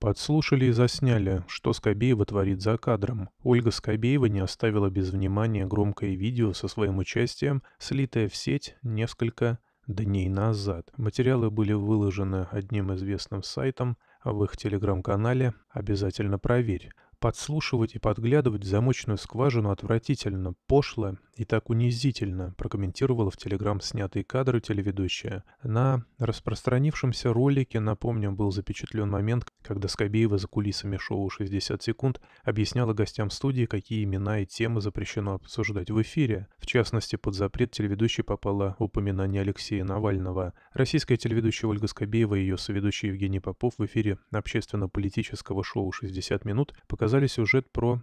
Подслушали и засняли, что Скобеева творит за кадром. Ольга Скобеева не оставила без внимания громкое видео со своим участием, слитое в сеть несколько дней назад. Материалы были выложены одним известным сайтом в их телеграм-канале «Обязательно проверь». Подслушивать и подглядывать в замочную скважину отвратительно, пошло и так унизительно прокомментировала в Телеграм снятые кадры телеведущая. На распространившемся ролике, напомню, был запечатлен момент, когда Скобеева за кулисами шоу «60 секунд» объясняла гостям студии, какие имена и темы запрещено обсуждать в эфире. В частности, под запрет телеведущей попало упоминание Алексея Навального. Российская телеведущая Ольга Скобеева и ее соведущий Евгений Попов в эфире общественно-политического шоу «60 минут» показали сюжет про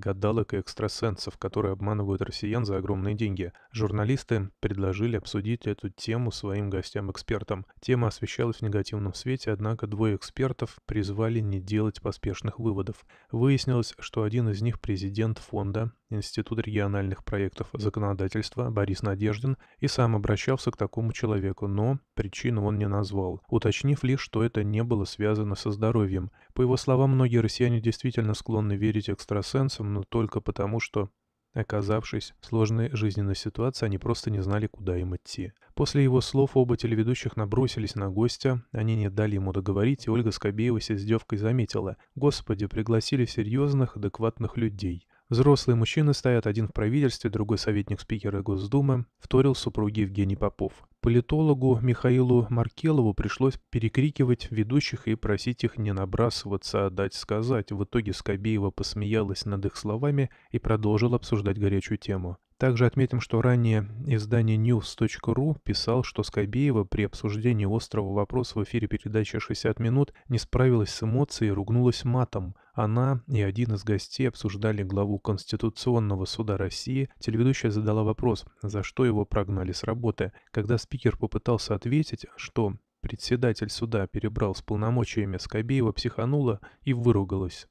гадалок и экстрасенсов, которые обманывают россиян за огромные деньги. Журналисты предложили обсудить эту тему своим гостям-экспертам. Тема освещалась в негативном свете, однако двое экспертов призвали не делать поспешных выводов. Выяснилось, что один из них президент фонда Институт региональных проектов законодательства Борис Надеждин и сам обращался к такому человеку, но причину он не назвал, уточнив лишь, что это не было связано со здоровьем. По его словам, многие россияне действительно склонны верить экстрасенсам, но только потому, что Оказавшись в сложной жизненной ситуации, они просто не знали, куда им идти. После его слов оба телеведущих набросились на гостя, они не дали ему договорить, и Ольга Скобеева с издевкой заметила. «Господи, пригласили серьезных, адекватных людей. Взрослые мужчины стоят один в правительстве, другой советник спикера Госдумы, вторил супруги Евгений Попов. Политологу Михаилу Маркелову пришлось перекрикивать ведущих и просить их не набрасываться, а дать сказать. В итоге Скобеева посмеялась над их словами и продолжила обсуждать горячую тему. Также отметим, что ранее издание news.ru писал, что Скобеева при обсуждении острого вопроса в эфире передачи «60 минут» не справилась с эмоцией и ругнулась матом. Она и один из гостей обсуждали главу Конституционного суда России. Телеведущая задала вопрос, за что его прогнали с работы. Когда спикер попытался ответить, что председатель суда перебрал с полномочиями, Скобеева психанула и выругалась.